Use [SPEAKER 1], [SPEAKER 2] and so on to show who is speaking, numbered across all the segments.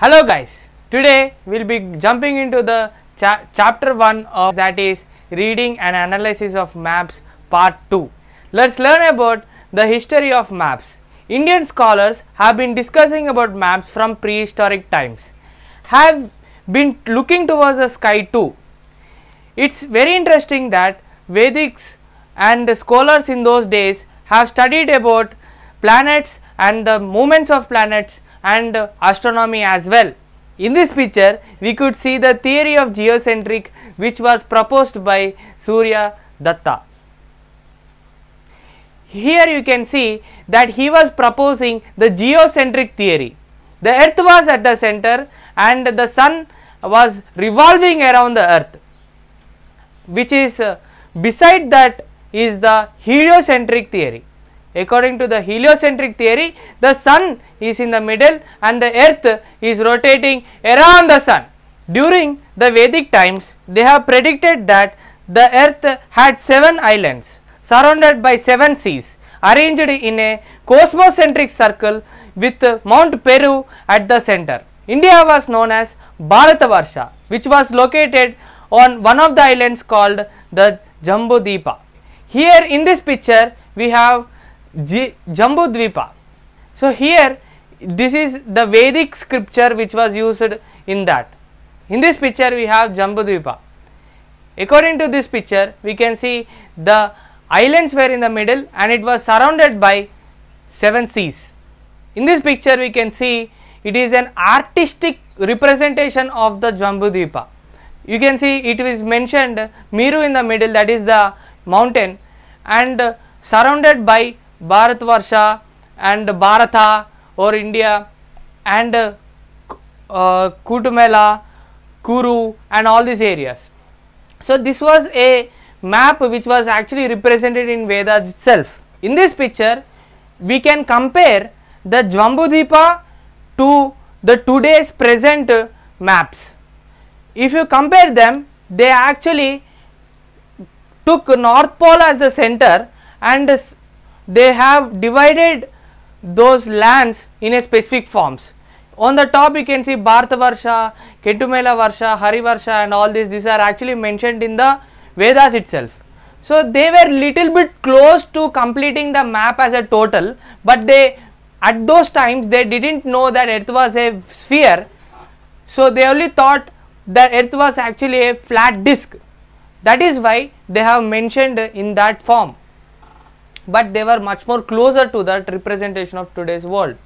[SPEAKER 1] Hello guys, today we'll be jumping into the cha chapter 1 of that is reading and analysis of maps part 2. Let's learn about the history of maps. Indian scholars have been discussing about maps from prehistoric times, have been looking towards the sky too. It's very interesting that Vedics and the scholars in those days have studied about planets and the movements of planets and astronomy as well. In this picture, we could see the theory of geocentric which was proposed by Surya Datta. Here you can see that he was proposing the geocentric theory. The earth was at the center and the sun was revolving around the earth which is uh, beside that is the heliocentric theory. According to the heliocentric theory, the sun is in the middle and the earth is rotating around the sun. During the Vedic times, they have predicted that the earth had seven islands surrounded by seven seas arranged in a cosmocentric circle with Mount Peru at the center. India was known as Bharatavarsha which was located on one of the islands called the Jambudipa. Here in this picture we have J- Jambudvipa. So, here this is the Vedic scripture which was used in that. In this picture, we have Jambudvipa. According to this picture, we can see the islands were in the middle and it was surrounded by seven seas. In this picture, we can see it is an artistic representation of the Jambudvipa. You can see it is mentioned Miru in the middle, that is the mountain, and surrounded by Bharatvarsha and Bharata or India and uh, Kutumela, Kuru and all these areas. So this was a map which was actually represented in Veda itself. In this picture we can compare the Jvambudvipa to the today's present maps. If you compare them they actually took North Pole as the center and they have divided those lands in a specific forms. On the top you can see Varsha, Ketumela Varsha, Harivarsha and all these, these are actually mentioned in the Vedas itself. So they were little bit close to completing the map as a total, but they at those times they didn't know that earth was a sphere. So they only thought that earth was actually a flat disk. That is why they have mentioned in that form but they were much more closer to that representation of today's world.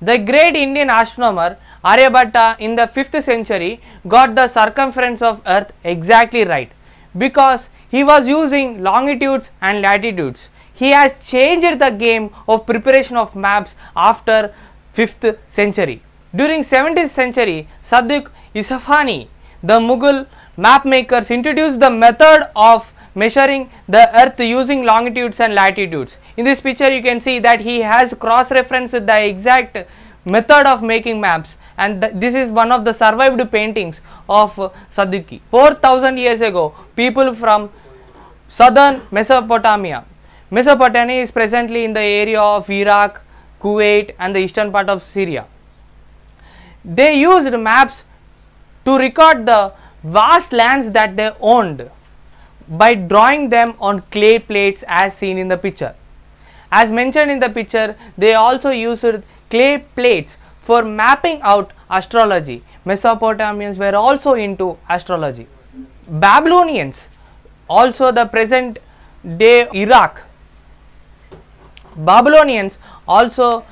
[SPEAKER 1] The great Indian astronomer Aryabhatta in the 5th century got the circumference of earth exactly right because he was using longitudes and latitudes. He has changed the game of preparation of maps after 5th century. During 17th century, Sadik Isafani, the Mughal map makers introduced the method of measuring the earth using longitudes and latitudes. In this picture you can see that he has cross referenced the exact method of making maps and th this is one of the survived paintings of uh, 4000 years ago people from southern Mesopotamia. Mesopotamia is presently in the area of Iraq, Kuwait and the eastern part of Syria. They used maps to record the vast lands that they owned by drawing them on clay plates as seen in the picture. As mentioned in the picture, they also used clay plates for mapping out astrology. Mesopotamians were also into astrology. Babylonians, also the present day Iraq, Babylonians also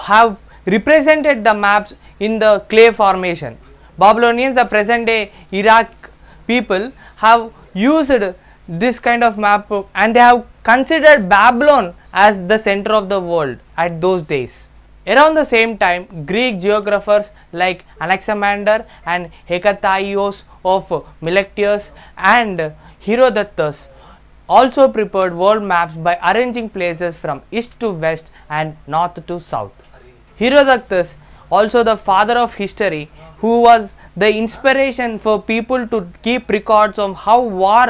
[SPEAKER 1] have represented the maps in the clay formation. Babylonians, the present day Iraq people, have used this kind of map and they have considered Babylon as the center of the world at those days. Around the same time, Greek geographers like Anaximander and Hecataios of Miletus and Herodotus also prepared world maps by arranging places from east to west and north to south. Herodotus, also the father of history, who was the inspiration for people to keep records of how war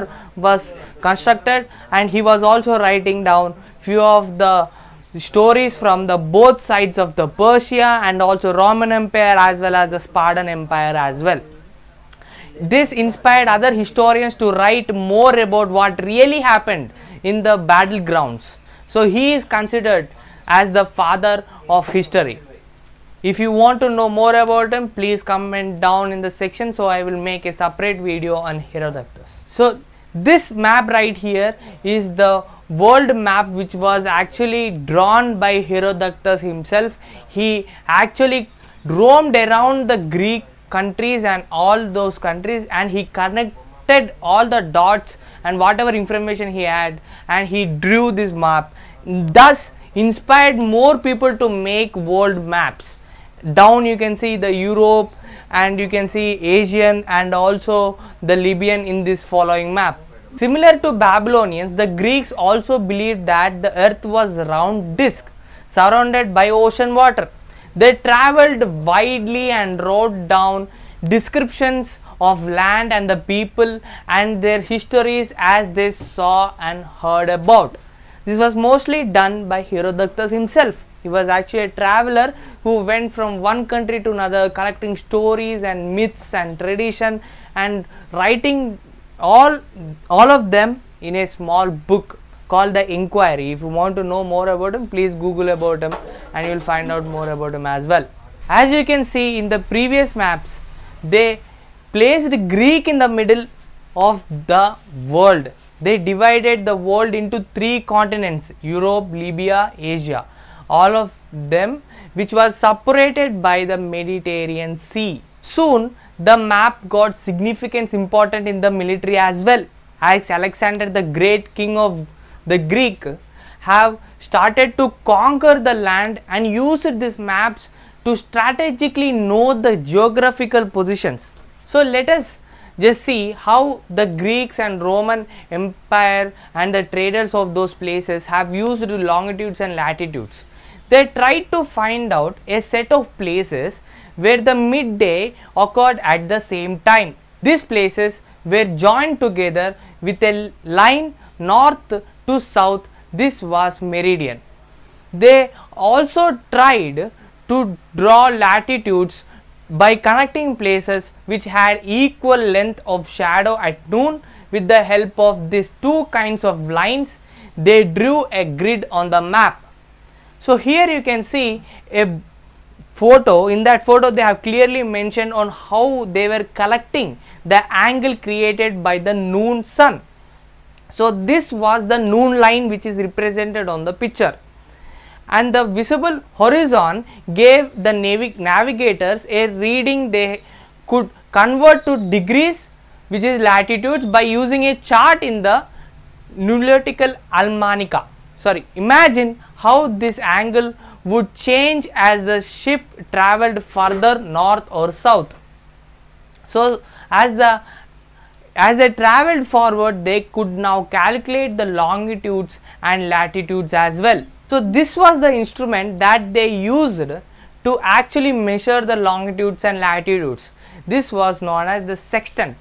[SPEAKER 1] was constructed and he was also writing down few of the stories from the both sides of the Persia and also Roman Empire as well as the Spartan Empire as well. This inspired other historians to write more about what really happened in the battlegrounds. So he is considered as the father of history if you want to know more about them please comment down in the section so i will make a separate video on herodotus so this map right here is the world map which was actually drawn by herodotus himself he actually roamed around the greek countries and all those countries and he connected all the dots and whatever information he had and he drew this map thus inspired more people to make world maps down you can see the Europe and you can see Asian and also the Libyan in this following map. Similar to Babylonians, the Greeks also believed that the earth was round disk surrounded by ocean water. They traveled widely and wrote down descriptions of land and the people and their histories as they saw and heard about. This was mostly done by Herodotus himself. He was actually a traveler who went from one country to another collecting stories and myths and tradition and writing all all of them in a small book called the inquiry if you want to know more about him please google about him and you will find out more about him as well as you can see in the previous maps they placed greek in the middle of the world they divided the world into three continents europe libya asia all of them which was separated by the Mediterranean Sea. Soon the map got significance important in the military as well as Alexander the Great king of the Greek have started to conquer the land and used these maps to strategically know the geographical positions. So let us just see how the Greeks and Roman empire and the traders of those places have used longitudes and latitudes. They tried to find out a set of places where the midday occurred at the same time. These places were joined together with a line north to south. This was meridian. They also tried to draw latitudes by connecting places which had equal length of shadow at noon with the help of these two kinds of lines they drew a grid on the map so, here you can see a photo in that photo they have clearly mentioned on how they were collecting the angle created by the noon sun. So, this was the noon line which is represented on the picture and the visible horizon gave the navig navigators a reading they could convert to degrees which is latitudes by using a chart in the nautical almanica. Sorry, imagine how this angle would change as the ship traveled further north or south. So, as the as they traveled forward they could now calculate the longitudes and latitudes as well. So, this was the instrument that they used to actually measure the longitudes and latitudes. This was known as the sextant.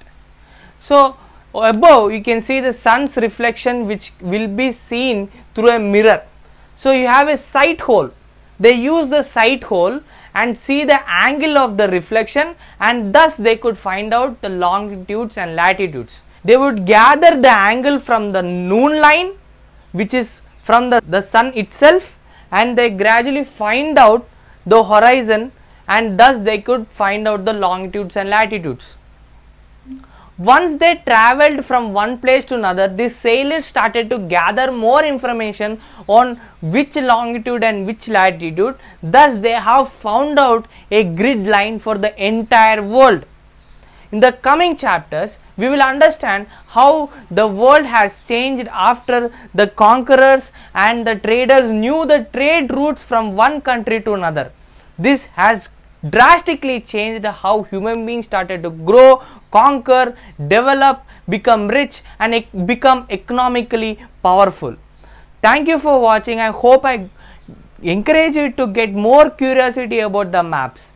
[SPEAKER 1] So, above you can see the sun's reflection which will be seen through a mirror so you have a sight hole. They use the sight hole and see the angle of the reflection and thus they could find out the longitudes and latitudes. They would gather the angle from the noon line which is from the, the sun itself and they gradually find out the horizon and thus they could find out the longitudes and latitudes. Once they traveled from one place to another, the sailors started to gather more information on which longitude and which latitude. Thus, they have found out a grid line for the entire world. In the coming chapters, we will understand how the world has changed after the conquerors and the traders knew the trade routes from one country to another. This has drastically changed how human beings started to grow, conquer, develop, become rich and e become economically powerful. Thank you for watching. I hope I encourage you to get more curiosity about the maps.